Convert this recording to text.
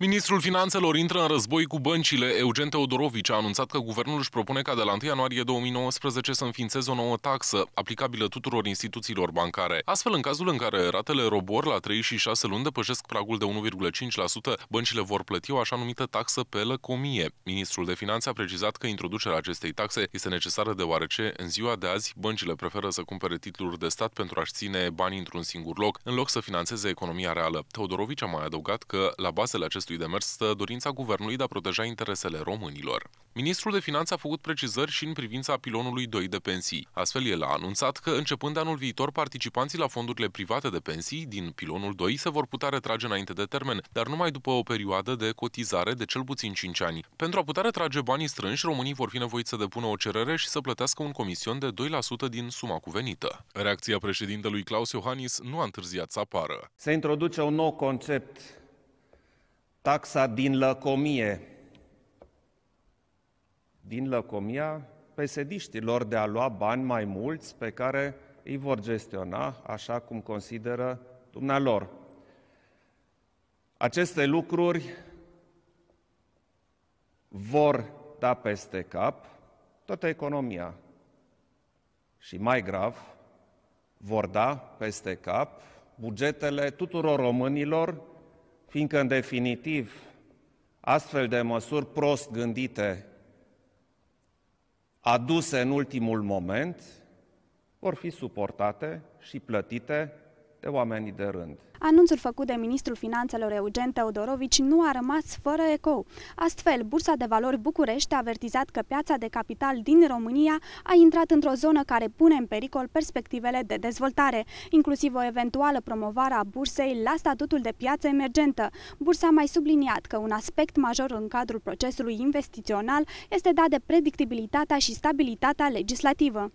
Ministrul Finanțelor intră în război cu băncile. Eugen Teodorovici a anunțat că guvernul își propune ca de la 1 ianuarie 2019 să înființeze o nouă taxă, aplicabilă tuturor instituțiilor bancare. Astfel, în cazul în care ratele robor la 3 și 6 luni depășesc pragul de 1,5%, băncile vor plăti o așa numită taxă pe lăcomie. Ministrul de Finanțe a precizat că introducerea acestei taxe este necesară deoarece, în ziua de azi, băncile preferă să cumpere titluri de stat pentru a-și ține banii într-un singur loc, în loc să financeze economia reală. Teodorovici a mai adăugat că, la bazele acestui acestui demers stă dorința guvernului de a proteja interesele românilor. Ministrul de Finanțe a făcut precizări și în privința pilonului 2 de pensii. Astfel, el a anunțat că, începând de anul viitor, participanții la fondurile private de pensii din pilonul 2 se vor putea retrage înainte de termen, dar numai după o perioadă de cotizare de cel puțin 5 ani. Pentru a putea retrage banii strânși, românii vor fi nevoiți să depună o cerere și să plătească un comision de 2% din suma cuvenită. Reacția președintelui Claus Iohannis nu a întârziat să apară. Se introduce un nou concept taxa din lăcomie, din lăcomia pesediștilor de a lua bani mai mulți pe care îi vor gestiona așa cum consideră dumnealor. Aceste lucruri vor da peste cap toată economia și mai grav, vor da peste cap bugetele tuturor românilor fiindcă, în definitiv, astfel de măsuri prost gândite, aduse în ultimul moment, vor fi suportate și plătite de oamenii de rând. Anunțul făcut de ministrul finanțelor Eugen Teodorovici nu a rămas fără ecou. Astfel, Bursa de Valori București a avertizat că piața de capital din România a intrat într-o zonă care pune în pericol perspectivele de dezvoltare, inclusiv o eventuală promovare a bursei la statutul de piață emergentă. Bursa a mai subliniat că un aspect major în cadrul procesului investițional este dat de predictibilitatea și stabilitatea legislativă.